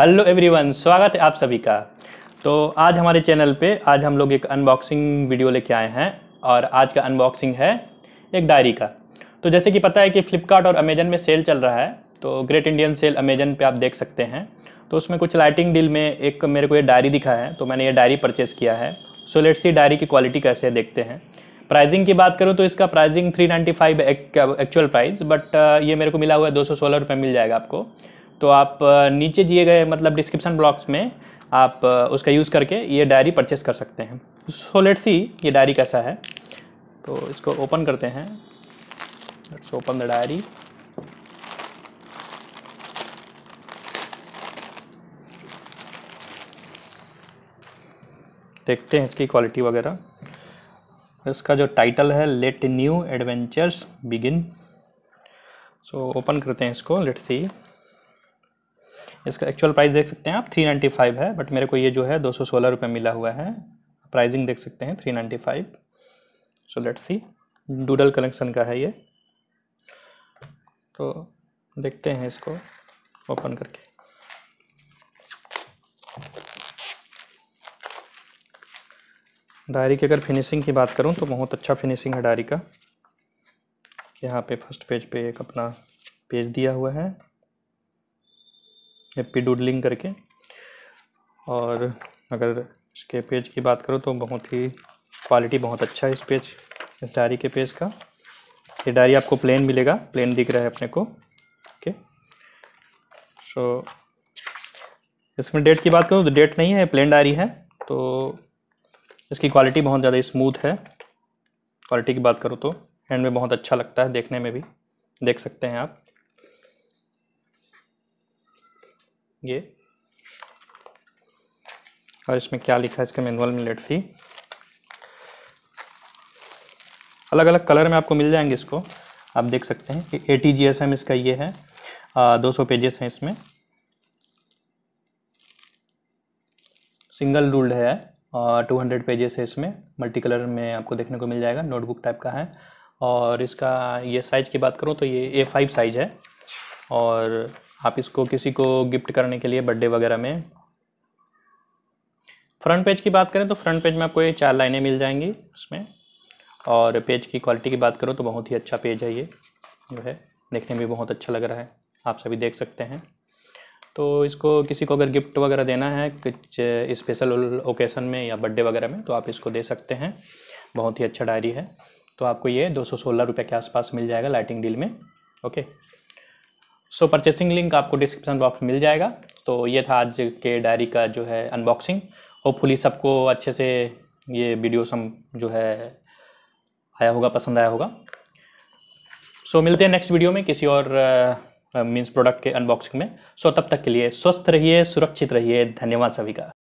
hello everyone स्वागत है आप सभी का तो आज हमारे चैनल पे आज हम लोग एक अनबॉक्सिंग वीडियो लेके आए हैं और आज का अनबॉक्सिंग है एक डायरी का तो जैसे कि पता है कि फ्लिपकार्ट और अमेजन में सेल चल रहा है तो ग्रेट इंडियन सेल अमेजन पे आप देख सकते हैं तो उसमें कुछ लाइटिंग डील में एक मेरे को ये डायरी दिखा है तो मैंने ये डायरी परचेज़ किया है सो लेट्स सी डायरी की क्वालिटी कैसे है देखते हैं प्राइजिंग की बात करूँ तो इसका pricing three ninety five actual price but ये मेरे को मिला हुआ है दो सौ सोलह रुपये मिल जाएगा आपको तो आप नीचे दिए गए मतलब डिस्क्रिप्शन ब्लॉक्स में आप उसका यूज़ करके ये डायरी परचेस कर सकते हैं सो लेट्स सी ये डायरी कैसा है तो इसको ओपन करते हैं लेट्स ओपन द डायरी देखते हैं इसकी क्वालिटी वगैरह इसका जो टाइटल है let new adventures begin so open करते हैं इसको लेट्स सी इसका एक्चुअल प्राइस देख सकते हैं आप थ्री नाइन्टी फाइव है बट मेरे को ये जो है दो सौ सोलह रुपये मिला हुआ है प्राइजिंग देख सकते हैं three ninety five so let's see doodle collection का है ये तो देखते हैं इसको ओपन करके डायरी की अगर फिनिशिंग की बात करूं तो बहुत अच्छा फिनिशिंग है डायरी का यहाँ पे फर्स्ट पेज पे एक अपना पेज दिया हुआ है हैप्पी डूडलिंग करके और अगर इसके पेज की बात करो तो बहुत ही क्वालिटी बहुत अच्छा है इस पेज इस डायरी के पेज का ये डायरी आपको प्लेन मिलेगा प्लेन दिख रहा है अपने को ओके सो इसमें डेट की बात करूँ तो डेट नहीं है प्लेन डायरी है तो इसकी क्वालिटी बहुत ज़्यादा स्मूथ है क्वालिटी की बात करूँ तो हैंड में बहुत अच्छा लगता है देखने में भी देख सकते हैं आप ये और इसमें क्या लिखा है इसके मैनुअल में लेट सी अलग अलग कलर में आपको मिल जाएंगे इसको आप देख सकते हैं कि A T G S M इसका ये है दो सौ पेजेस हैं इसमें सिंगल रूल्ड है और टू हंड्रेड पेजेस है इसमें मल्टी कलर में आपको देखने को मिल जाएगा नोटबुक टाइप का है और इसका ये साइज़ की बात करूँ तो ये ए फाइव साइज़ है और आप इसको किसी को गिफ्ट करने के लिए बर्थडे वगैरह में फ्रंट पेज की बात करें तो फ्रंट पेज में आपको ये चार लाइनें मिल जाएंगी उसमें और पेज की क्वालिटी की बात करो तो बहुत ही अच्छा पेज है ये जो है देखने में भी बहुत अच्छा लग रहा है आप सभी देख सकते हैं तो इसको किसी को अगर गिफ्ट वगैरह देना है कुछ स्पेशल ओकेशन में या बर्थडे वगैरह में तो आप इसको दे सकते हैं बहुत ही अच्छा डायरी है तो आपको ये दो सौ सोलह रुपये के आसपास मिल जाएगा लाइटिंग डील में ओके सो परचेसिंग लिंक आपको डिस्क्रिप्शन बॉक्स मिल जाएगा तो ये था आज के डायरी का जो है अनबॉक्सिंग होपफुली सबको अच्छे से ये वीडियो सम जो है आया होगा पसंद आया होगा सो so, मिलते हैं नेक्स्ट वीडियो में किसी और मीन्स uh, प्रोडक्ट के अनबॉक्सिंग में सो so, तब तक के लिए स्वस्थ रहिए सुरक्षित रहिए धन्यवाद सभी का